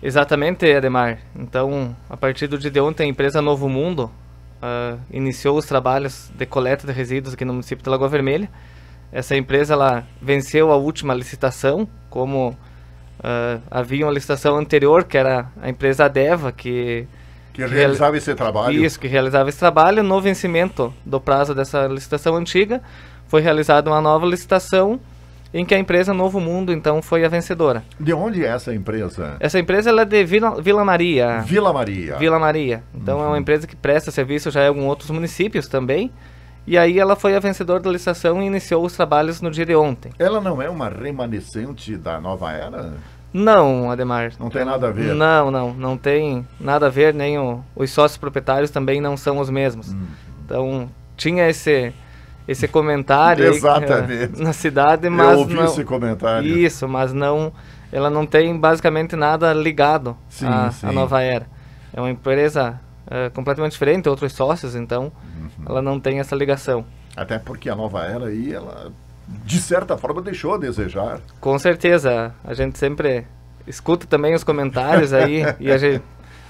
Exatamente, Ademar. Então, a partir do dia de ontem, a empresa Novo Mundo uh, iniciou os trabalhos de coleta de resíduos aqui no município de Lagoa Vermelha. Essa empresa ela venceu a última licitação, como uh, havia uma licitação anterior, que era a empresa Adeva, que... Que realizava que, esse trabalho. Isso, que realizava esse trabalho. No vencimento do prazo dessa licitação antiga, foi realizada uma nova licitação em que a empresa Novo Mundo, então, foi a vencedora. De onde é essa empresa? Essa empresa é de Vila, Vila Maria. Vila Maria. Vila Maria. Então, uhum. é uma uhum. empresa que presta serviço já em alguns outros municípios também. E aí ela foi a vencedora da licitação e iniciou os trabalhos no dia de ontem. Ela não é uma remanescente da nova era? Não, Ademar. Não tem nada a ver? Não, não. Não tem nada a ver, nem o, os sócios proprietários também não são os mesmos. Uhum. Então, tinha esse esse comentário Exatamente. Aí, na cidade, mas Eu ouvi não, esse comentário. Isso, mas não ela não tem basicamente nada ligado sim, à, sim. à, Nova Era. É uma empresa é, completamente diferente, outros sócios, então uhum. ela não tem essa ligação. Até porque a Nova Era aí, ela de certa forma deixou a desejar. Com certeza, a gente sempre escuta também os comentários aí e a gente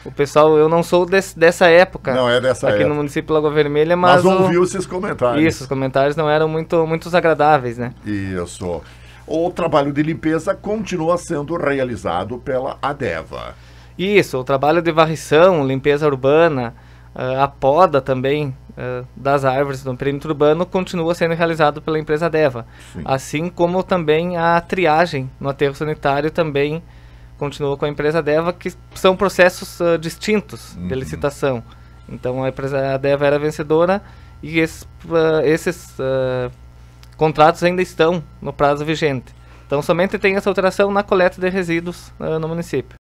o pessoal, eu não sou desse, dessa época. Não é dessa aqui época. no município Lagoa Vermelha, mas. Mas ouviu o... esses comentários. Isso, os comentários não eram muito, muito agradáveis, né? Isso. O trabalho de limpeza continua sendo realizado pela ADEVA. Isso, o trabalho de varrição, limpeza urbana, ah, a poda também ah, das árvores no perímetro urbano continua sendo realizado pela empresa Adeva Sim. assim como também a triagem no aterro sanitário também continuou com a empresa Deva, que são processos uh, distintos uhum. de licitação. Então a empresa Deva era vencedora e esses, uh, esses ah, contratos ainda estão no prazo vigente. Então somente tem essa alteração na coleta de resíduos no município.